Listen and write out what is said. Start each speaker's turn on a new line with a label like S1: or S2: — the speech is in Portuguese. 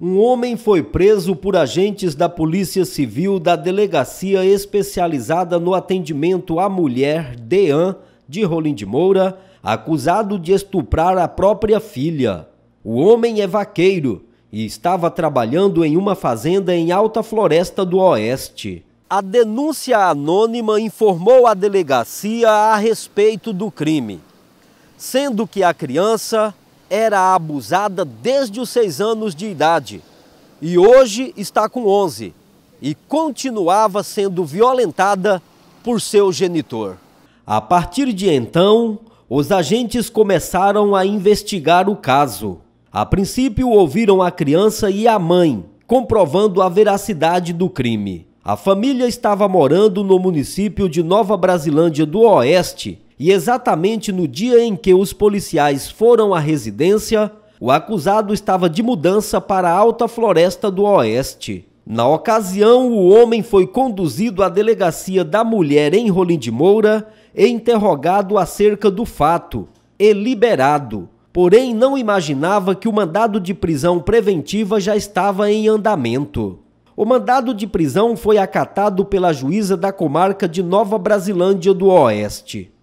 S1: Um homem foi preso por agentes da Polícia Civil da Delegacia Especializada no Atendimento à Mulher, DEAN, de Rolim de Moura, acusado de estuprar a própria filha. O homem é vaqueiro e estava trabalhando em uma fazenda em Alta Floresta do Oeste. A denúncia anônima informou a delegacia a respeito do crime, sendo que a criança era abusada desde os seis anos de idade e hoje está com 11 e continuava sendo violentada por seu genitor. A partir de então, os agentes começaram a investigar o caso. A princípio, ouviram a criança e a mãe, comprovando a veracidade do crime. A família estava morando no município de Nova Brasilândia do Oeste e exatamente no dia em que os policiais foram à residência, o acusado estava de mudança para a Alta Floresta do Oeste. Na ocasião, o homem foi conduzido à delegacia da mulher em Rolim de Moura e interrogado acerca do fato e liberado. Porém, não imaginava que o mandado de prisão preventiva já estava em andamento. O mandado de prisão foi acatado pela juíza da comarca de Nova Brasilândia do Oeste.